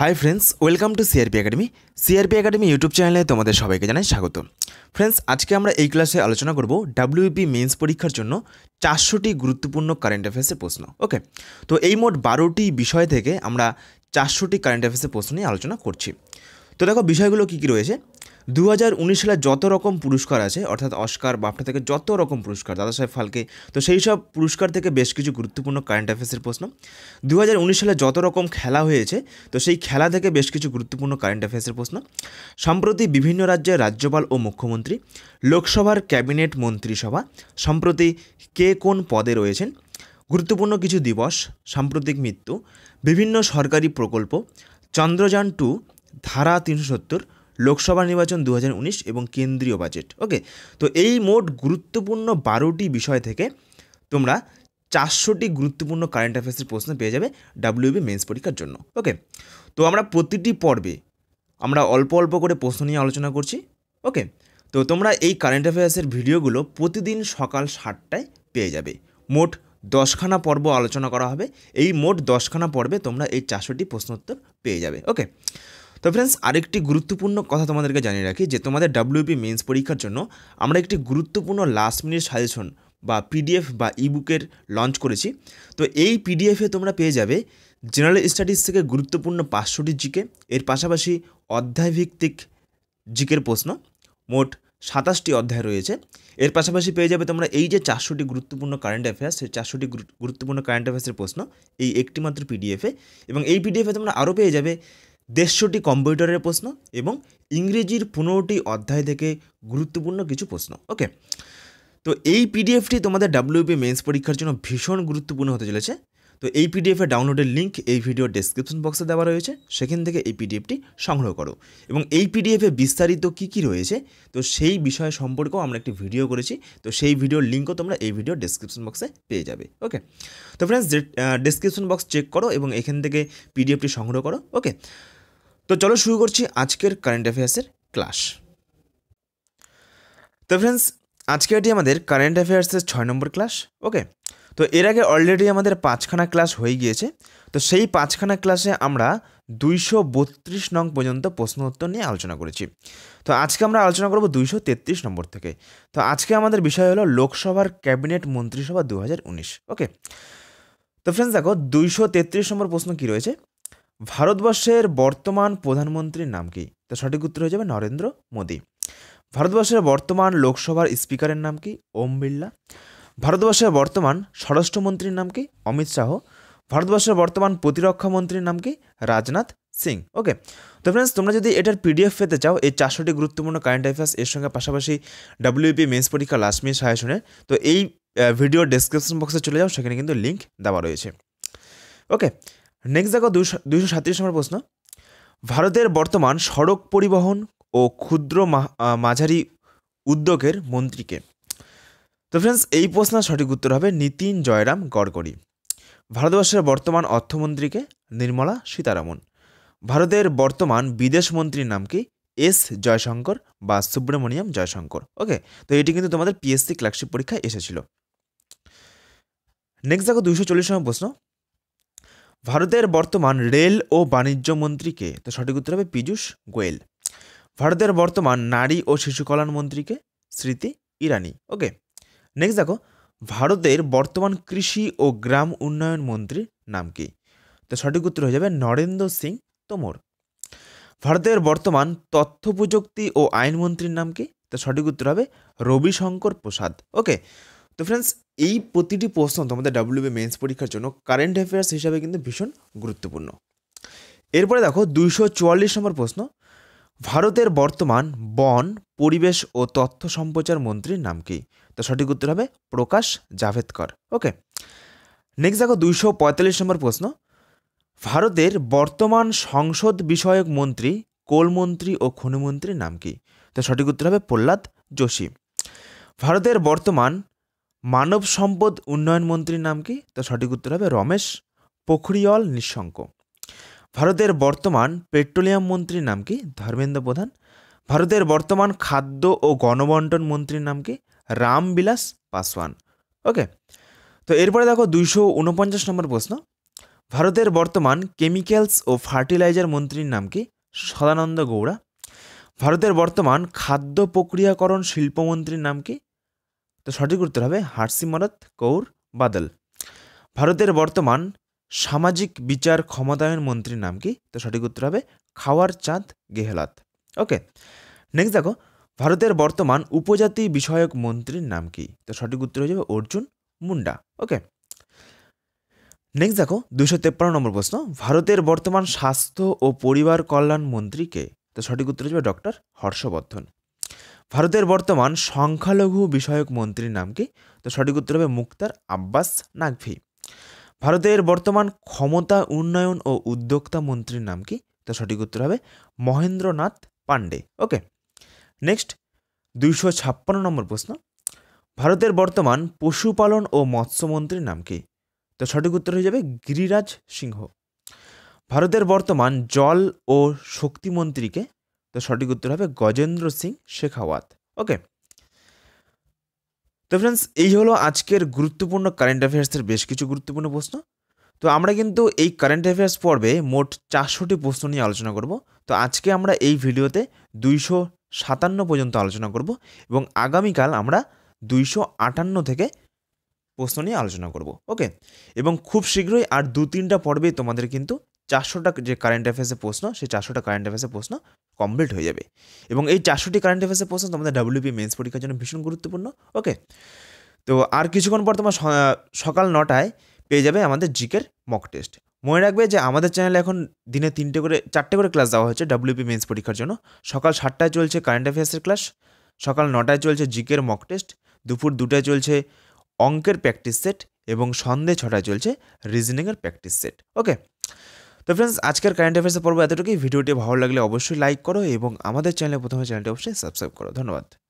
high friends welcome to CRP academy CRP academy YouTube চ্যানেলে তোমাদের সবাইকে জানাই স্বাগত ফ্রেন্ডস আজকে আমরা এই ক্লাসে আলোচনা করব ডাব্লিউপি মেন্স e পরীক্ষার জন্য চারশোটি গুরুত্বপূর্ণ কারেন্ট অ্যাফেয়ার্সের প্রশ্ন ওকে তো এই মোট বারোটি বিষয় থেকে আমরা চারশোটি কারেন্ট অ্যাফেয়ার্সের প্রশ্ন নিয়ে আলোচনা করছি তো দেখো বিষয়গুলো কী কী রয়েছে দু হাজার উনিশ সালে যত রকম পুরস্কার আছে অর্থাৎ অস্কার বাফটা থেকে যত রকম পুরস্কার দাদা সাহেব ফালকে তো সেই সব পুরস্কার থেকে বেশ কিছু গুরুত্বপূর্ণ কারেন্ট অ্যাফেয়ার্সের প্রশ্ন দু হাজার উনিশ সালে যত রকম খেলা হয়েছে তো সেই খেলা থেকে বেশ কিছু গুরুত্বপূর্ণ কারেন্ট অ্যাফেয়ার্সের প্রশ্ন সম্প্রতি বিভিন্ন রাজ্যের রাজ্যপাল ও মুখ্যমন্ত্রী লোকসভার ক্যাবিনেট মন্ত্রিসভা সম্প্রতি কে কোন পদে রয়েছেন গুরুত্বপূর্ণ কিছু দিবস সাম্প্রতিক মৃত্যু বিভিন্ন সরকারি প্রকল্প চন্দ্রযান টু ধারা তিনশো সত্তর লোকসভা নির্বাচন দু এবং কেন্দ্রীয় বাজেট ওকে তো এই মোট গুরুত্বপূর্ণ বারোটি বিষয় থেকে তোমরা চারশোটি গুরুত্বপূর্ণ কারেন্ট অ্যাফেয়ার্সের প্রশ্ন পেয়ে যাবে ডাব্লিউবি মেন্স পরীক্ষার জন্য ওকে তো আমরা প্রতিটি পর্বে আমরা অল্প অল্প করে প্রশ্ন নিয়ে আলোচনা করছি ওকে তো তোমরা এই কারেন্ট অ্যাফেয়ার্সের ভিডিওগুলো প্রতিদিন সকাল সাতটায় পেয়ে যাবে মোট দশখানা পর্ব আলোচনা করা হবে এই মোট দশখানা পর্বে তোমরা এই চারশোটি প্রশ্নোত্তর পেয়ে যাবে ওকে তো ফ্রেন্ডস আরেকটি গুরুত্বপূর্ণ কথা তোমাদেরকে জানিয়ে রাখি যে তোমাদের ডাব্লিউপি মেন্স পরীক্ষার জন্য আমরা একটি গুরুত্বপূর্ণ লাস্ট মিনিট সাজেশন বা পিডিএফ বা ইবুকের লঞ্চ করেছি তো এই পিডিএফে তোমরা পেয়ে যাবে জেনারেল স্টাডিজ থেকে গুরুত্বপূর্ণ পাঁচশোটি জিকে এর পাশাপাশি অধ্যায়ভিত্তিক জিকের প্রশ্ন মোট সাতাশটি অধ্যায় রয়েছে এর পাশাপাশি পেয়ে যাবে তোমরা এই যে চারশোটি গুরুত্বপূর্ণ কারেন্ট অ্যাফেয়ার্স সেই চারশোটি গুরুত্বপূর্ণ কারেন্ট অ্যাফেয়ার্সের প্রশ্ন এই একটিমাত্র পিডিএফে এবং এই পিডিএফে তোমরা আরও পেয়ে যাবে দেড়শোটি কম্পিউটারের প্রশ্ন এবং ইংরেজির পনেরোটি অধ্যায় থেকে গুরুত্বপূর্ণ কিছু প্রশ্ন ওকে তো এই পিডিএফটি তোমাদের ডাব্লিউপি মেন্স পরীক্ষার জন্য ভীষণ গুরুত্বপূর্ণ হতে চলেছে তো এই পিডিএফের ডাউনলোডের লিঙ্ক এই ভিডিওর ডেসক্রিপশন বক্সে দেওয়া রয়েছে সেখান থেকে এই পিডিএফটি সংগ্রহ করো এবং এই পিডিএফে বিস্তারিত কি কি রয়েছে তো সেই বিষয় সম্পর্কেও আমরা একটি ভিডিও করেছি তো সেই ভিডিওর লিঙ্কও তোমরা এই ভিডিও ডেসক্রিপশন বক্সে পেয়ে যাবে ওকে তো ফ্রেন্ডস ডেসক্রিপশন বক্স চেক করো এবং এখান থেকে পিডিএফটি সংগ্রহ করো ওকে তো চলো শুরু করছি আজকের কারেন্ট অ্যাফেয়ার্সের ক্লাস তো ফ্রেন্ডস আজকে এটি আমাদের কারেন্ট অ্যাফেয়ার্সের ছয় নম্বর ক্লাস ওকে তো এর আগে অলরেডি আমাদের পাঁচখানা ক্লাস হয়ে গিয়েছে তো সেই পাঁচখানা ক্লাসে আমরা দুইশো বত্রিশ নং পর্যন্ত প্রশ্ন উত্তর নিয়ে আলোচনা করেছি তো আজকে আমরা আলোচনা করব দুইশো তেত্রিশ নম্বর থেকে তো আজকে আমাদের বিষয় হলো লোকসভার ক্যাবিনেট মন্ত্রিসভা দু ওকে তো ফ্রেন্ডস দেখো দুইশো তেত্রিশ নম্বর প্রশ্ন কী রয়েছে ভারতবর্ষের বর্তমান প্রধানমন্ত্রীর নাম কি তো সঠিক উত্তর হয়ে যাবে নরেন্দ্র মোদী ভারতবর্ষের বর্তমান লোকসভার স্পিকারের নাম কি ওম বিড়লা ভারতবর্ষের বর্তমান স্বরাষ্ট্রমন্ত্রীর নাম কি অমিত শাহ ভারতবর্ষের বর্তমান প্রতিরক্ষা মন্ত্রীর নাম কি রাজনাথ সিং ওকে তো ফ্রেন্ডস তোমরা যদি এটার পিডিএফ পেতে চাও এই চারশোটি গুরুত্বপূর্ণ কারেন্ট অ্যাফেয়ার্স এর সঙ্গে পাশাপাশি ডাব্লিউপি মেন্স পরীক্ষা লাস্ট মিনিট শুনে তো এই ভিডিও ডেসক্রিপশন বক্সে চলে যাও সেখানে কিন্তু লিঙ্ক দেওয়া রয়েছে ওকে নেক্সট দেখো দুশো দুইশো সাতত্রিশ নম্বর প্রশ্ন ভারতের বর্তমান সড়ক পরিবহন ও ক্ষুদ্র মাঝারি উদ্যোগের মন্ত্রীকে তো ফ্রেন্ডস এই প্রশ্নের সঠিক উত্তর হবে নীতিন জয়রাম গড়করি ভারতবর্ষের বর্তমান অর্থমন্ত্রীকে নির্মলা সীতারামন ভারতের বর্তমান বিদেশ মন্ত্রীর নাম কি এস জয়শঙ্কর বা সুব্রমণিয়াম জয়শঙ্কর ওকে তো এটি কিন্তু তোমাদের পিএসসি ক্লার্কশিপ পরীক্ষায় এসেছিল নেক্সট দেখো দুইশো চল্লিশ নম্বর প্রশ্ন ভারতের বর্তমান রেল ও বাণিজ্য মন্ত্রীকে তো সঠিক উত্তর হবে পীযূষ গোয়েল ভারতের বর্তমান নারী ও শিশু কল্যাণ মন্ত্রীকে স্মৃতি ইরানি ওকে নেক্সট দেখো ভারতের বর্তমান কৃষি ও গ্রাম উন্নয়ন মন্ত্রীর নাম কি তো সঠিক উত্তর হয়ে যাবে নরেন্দ্র সিং তোমর ভারতের বর্তমান তথ্য প্রযুক্তি ও আইনমন্ত্রীর নাম কি তো সঠিক উত্তর হবে রবিশঙ্কর প্রসাদ ওকে তো ফ্রেন্ডস এই প্রতিটি প্রশ্ন তোমাদের ডাব্লিউবি মেন্স পরীক্ষার জন্য কারেন্ট অ্যাফেয়ার্স হিসাবে কিন্তু ভীষণ গুরুত্বপূর্ণ এরপরে দেখো দুইশো চুয়াল্লিশ নম্বর প্রশ্ন ভারতের বর্তমান বন পরিবেশ ও তথ্য সম্প্রচার মন্ত্রীর নাম কি তো সঠিক উত্তর হবে প্রকাশ জাভেদকর ওকে নেক্সট দেখো দুইশো পঁয়তাল্লিশ নম্বর প্রশ্ন ভারতের বর্তমান সংসদ বিষয়ক মন্ত্রী কোলমন্ত্রী ও খনিমন্ত্রীর নাম কি তো সঠিক উত্তর হবে প্রহ্লাদ যোশী ভারতের বর্তমান মানব সম্পদ উন্নয়ন মন্ত্রীর নাম কি তো সঠিক উত্তর হবে রমেশ পোখরিয়ল নিঃশঙ্ক ভারতের বর্তমান পেট্রোলিয়াম মন্ত্রীর নাম কি ধর্মেন্দ্র প্রধান ভারতের বর্তমান খাদ্য ও গণবন্টন মন্ত্রীর নাম কি রামবিলাস পাসওয়ান ওকে তো এরপরে দেখো দুইশো উনপঞ্চাশ নম্বর প্রশ্ন ভারতের বর্তমান কেমিক্যালস ও ফার্টিলাইজার মন্ত্রীর নাম কি সদানন্দ গৌড়া ভারতের বর্তমান খাদ্য প্রক্রিয়াকরণ শিল্পমন্ত্রীর নাম কি তো সঠিক উত্তর হবে হারসিমরত কৌর বাদল ভারতের বর্তমান সামাজিক বিচার ক্ষমতায়ন মন্ত্রীর নাম কি তো সঠিক উত্তর হবে খাওয়ার চাঁদ গেহলাত ওকে নেক্সট দেখো ভারতের বর্তমান উপজাতি বিষয়ক মন্ত্রীর নাম কি তো সঠিক উত্তর হয়ে যাবে অর্জুন মুন্ডা ওকে নেক্সট দেখো দুশো তেপ্পান্ন নম্বর প্রশ্ন ভারতের বর্তমান স্বাস্থ্য ও পরিবার কল্যাণ মন্ত্রীকে তো সঠিক উত্তর হয়ে যাবে ডক্টর হর্ষবর্ধন ভারতের বর্তমান সংখ্যালঘু বিষয়ক মন্ত্রীর নাম কি তো সঠিক উত্তর হবে মুক্তার আব্বাস নাকভি ভারতের বর্তমান ক্ষমতা উন্নয়ন ও উদ্যোক্তা মন্ত্রীর নাম কি তো সঠিক উত্তর হবে মহেন্দ্রনাথ পাণ্ডে ওকে নেক্সট দুইশো ছাপ্পান্ন নম্বর প্রশ্ন ভারতের বর্তমান পশুপালন ও মৎস্যমন্ত্রীর নাম কি তো সঠিক উত্তর হয়ে যাবে গিরিরাজ সিংহ ভারতের বর্তমান জল ও শক্তিমন্ত্রীকে তো সঠিক উত্তর হবে গজেন্দ্র সিং শেখাওয়াত ওকে তো ফ্রেন্ডস এই হলো আজকের গুরুত্বপূর্ণ কারেন্ট অ্যাফেয়ার্সের বেশ কিছু গুরুত্বপূর্ণ প্রশ্ন তো আমরা কিন্তু এই কারেন্ট অ্যাফেয়ার্স পর্বে মোট চারশোটি প্রশ্ন নিয়ে আলোচনা করব তো আজকে আমরা এই ভিডিওতে দুইশো সাতান্ন পর্যন্ত আলোচনা করব এবং আগামীকাল আমরা দুইশো আটান্ন থেকে প্রশ্ন নিয়ে আলোচনা করব ওকে এবং খুব শীঘ্রই আর দু তিনটা পর্বে তোমাদের কিন্তু চারশোটা যে কারেন্ট অ্যাফেয়ার্সের প্রশ্ন সেই চারশোটা কারেন্ট অ্যাফেয়ার্সের প্রশ্ন কমপ্লিট হয়ে যাবে এবং এই চারশোটি কারেন্ট অ্যাফেয়ার্সের প্রশ্ন তোমাদের ডাব্লিউপি মেন্স পরীক্ষার জন্য ভীষণ গুরুত্বপূর্ণ ওকে তো আর কিছুক্ষণ পর তোমার সকাল নটায় পেয়ে যাবে আমাদের জিকের মক টেস্ট মনে রাখবে যে আমাদের চ্যানেলে এখন দিনে তিনটে করে চারটে করে ক্লাস দেওয়া হচ্ছে ডাব্লিউপি মেন্স পরীক্ষার জন্য সকাল সাতটায় চলছে কারেন্ট অ্যাফেয়ার্সের ক্লাস সকাল নটায় চলছে জিকের মক টেস্ট দুপুর দুটায় চলছে অঙ্কের প্র্যাকটিস সেট এবং সন্ধে ছটায় চলছে রিজনিংয়ের প্র্যাকটিস সেট ওকে তো ফ্রেন্ডস আজকের কারেন্ট অ্যাফেয়ার্সে পর্ব এতটুকুই ভিডিওটি ভালো লাগলে অবশ্যই লাইক করো এবং আমাদের চ্যানেলে প্রথমে চ্যানেলটি অবশ্যই সাবস্ক্রাইব করো ধন্যবাদ